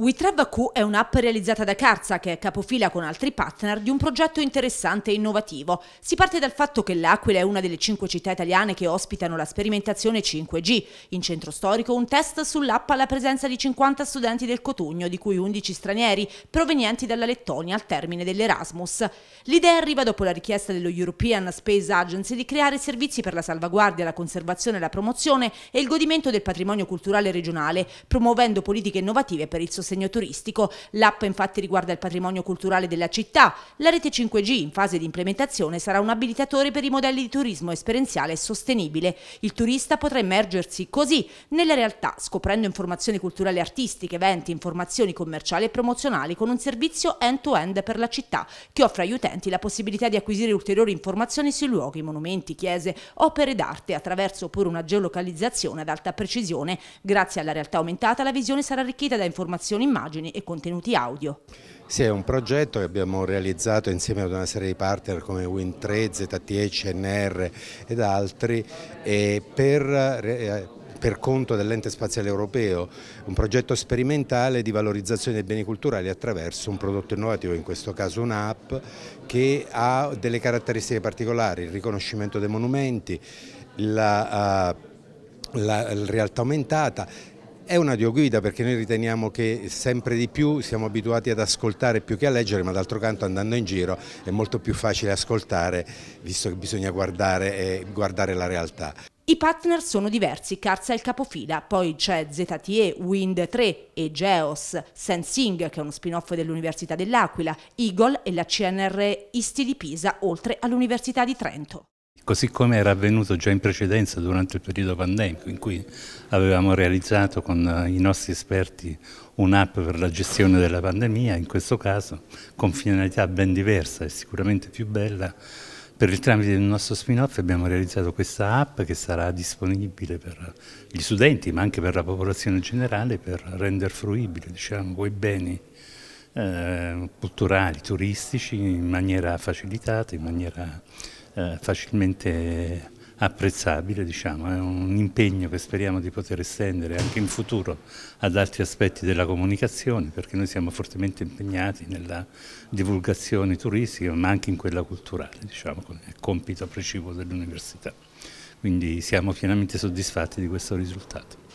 WeTravQ è un'app realizzata da Carza che è capofila con altri partner di un progetto interessante e innovativo. Si parte dal fatto che l'Aquila è una delle cinque città italiane che ospitano la sperimentazione 5G. In centro storico un test sull'app alla presenza di 50 studenti del Cotugno, di cui 11 stranieri, provenienti dalla Lettonia al termine dell'Erasmus. L'idea arriva dopo la richiesta dello European Space Agency di creare servizi per la salvaguardia, la conservazione, la promozione e il godimento del patrimonio culturale regionale, promuovendo politiche innovative per il sostegno segno turistico. L'app infatti riguarda il patrimonio culturale della città. La rete 5G in fase di implementazione sarà un abilitatore per i modelli di turismo esperienziale e sostenibile. Il turista potrà immergersi così nella realtà, scoprendo informazioni culturali e artistiche, eventi, informazioni commerciali e promozionali con un servizio end-to-end -end per la città che offre agli utenti la possibilità di acquisire ulteriori informazioni sui luoghi, monumenti, chiese, opere d'arte attraverso pure una geolocalizzazione ad alta precisione. Grazie alla realtà aumentata la visione sarà arricchita da informazioni produzione immagini e contenuti audio. Sì, è un progetto che abbiamo realizzato insieme ad una serie di partner come Win3, ZTE, CNR ed altri per eh, per conto dell'ente spaziale europeo, un progetto sperimentale di valorizzazione dei beni culturali attraverso un prodotto innovativo, in questo caso un'app, che ha delle caratteristiche particolari, il riconoscimento dei monumenti, la, uh, la realtà aumentata è una un'audioguida perché noi riteniamo che sempre di più siamo abituati ad ascoltare più che a leggere, ma d'altro canto andando in giro è molto più facile ascoltare visto che bisogna guardare, guardare la realtà. I partner sono diversi, Carza è il capofila, poi c'è ZTE, Wind 3 e Geos, Sensing che è uno spin-off dell'Università dell'Aquila, Eagle e la CNR Isti di Pisa oltre all'Università di Trento così come era avvenuto già in precedenza durante il periodo pandemico in cui avevamo realizzato con eh, i nostri esperti un'app per la gestione della pandemia, in questo caso con finalità ben diversa e sicuramente più bella. Per il tramite del nostro spin-off abbiamo realizzato questa app che sarà disponibile per gli studenti ma anche per la popolazione generale per rendere fruibile diciamo, quei beni eh, culturali, turistici in maniera facilitata, in maniera eh, facilmente apprezzabile, diciamo. è un impegno che speriamo di poter estendere anche in futuro ad altri aspetti della comunicazione perché noi siamo fortemente impegnati nella divulgazione turistica ma anche in quella culturale, diciamo, con il compito precipuo dell'università. Quindi siamo pienamente soddisfatti di questo risultato.